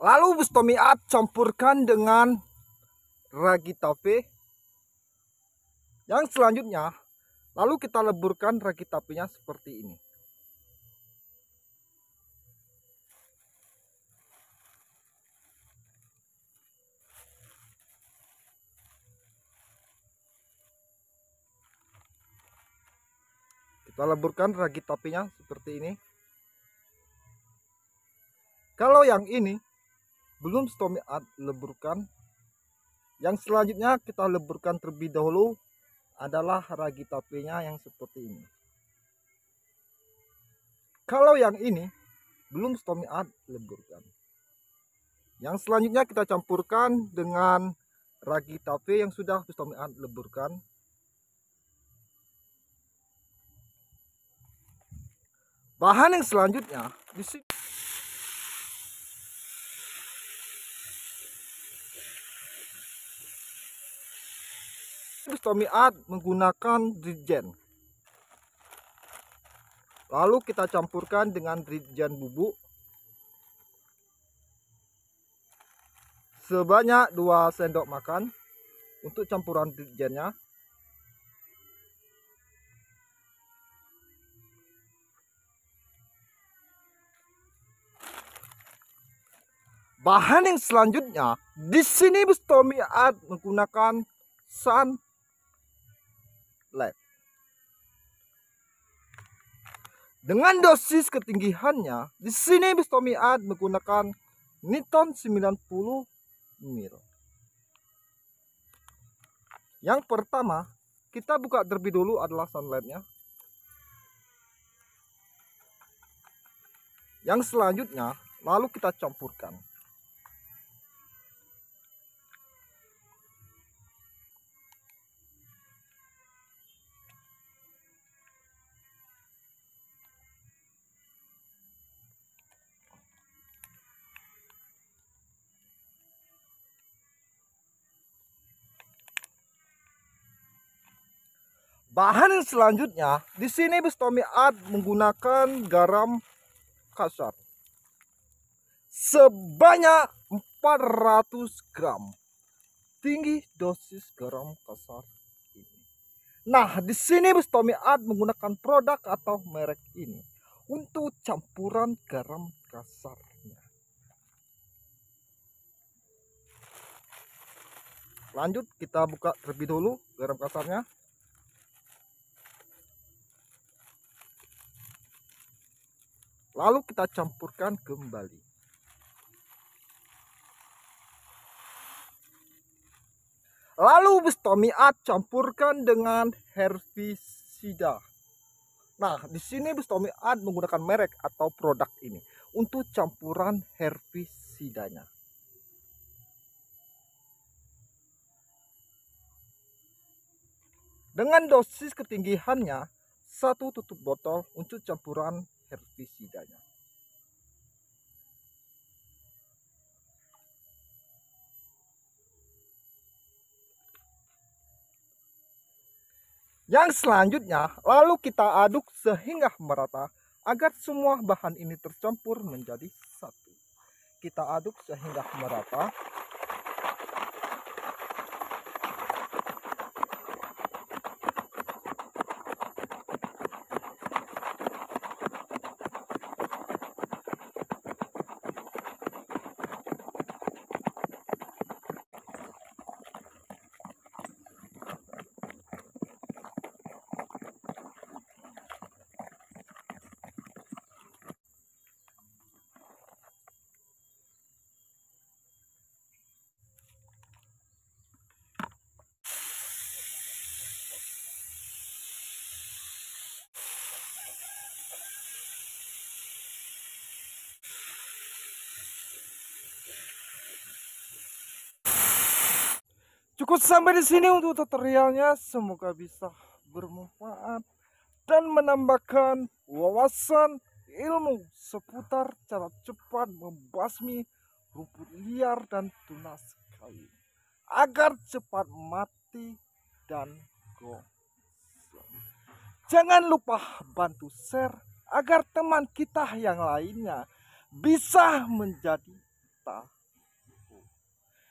Lalu bustomiat campurkan dengan ragi tape. Yang selanjutnya, lalu kita leburkan ragi tapenya seperti ini. Kita leburkan ragi tapenya seperti ini. Kalau yang ini belum stomi leburkan yang selanjutnya kita leburkan terlebih dahulu adalah ragi tapenya yang seperti ini. Kalau yang ini belum stomi ad leburkan. Yang selanjutnya kita campurkan dengan ragi tape yang sudah stomi ad leburkan. Bahan yang selanjutnya di Terus Tommy Art menggunakan dirjen. Lalu kita campurkan dengan dirjen bubuk sebanyak 2 sendok makan untuk campuran dirjennya. Bahan yang selanjutnya di sini Bustomi menggunakan sun led. Dengan dosis ketinggihannya di sini Bistomi Ad menggunakan Niton 90 mil. Yang pertama, kita buka terlebih dulu adalah sunlightnya. Yang selanjutnya, lalu kita campurkan. Bahan selanjutnya, di sini Tommy Art menggunakan garam kasar sebanyak 400 gram. Tinggi dosis garam kasar ini. Nah, di sini Tommy Art menggunakan produk atau merek ini untuk campuran garam kasarnya. Lanjut kita buka terlebih dulu garam kasarnya. Lalu kita campurkan kembali. Lalu bustomiat campurkan dengan herbisida. Nah, di sini bustomiat menggunakan merek atau produk ini untuk campuran herbisidanya. Dengan dosis ketinggiannya, satu tutup botol untuk campuran herbisidanya. Yang selanjutnya, lalu kita aduk sehingga merata agar semua bahan ini tercampur menjadi satu. Kita aduk sehingga merata Cukup sampai di sini untuk tutorialnya. Semoga bisa bermanfaat dan menambahkan wawasan ilmu seputar cara cepat membasmi rumput liar dan tunas kayu agar cepat mati dan gosong. Jangan lupa bantu share agar teman kita yang lainnya bisa menjadi tahu.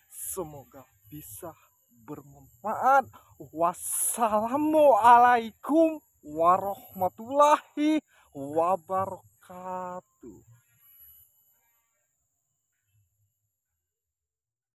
Semoga bisa bermanfaat. Wassalamualaikum warahmatullahi wabarakatuh.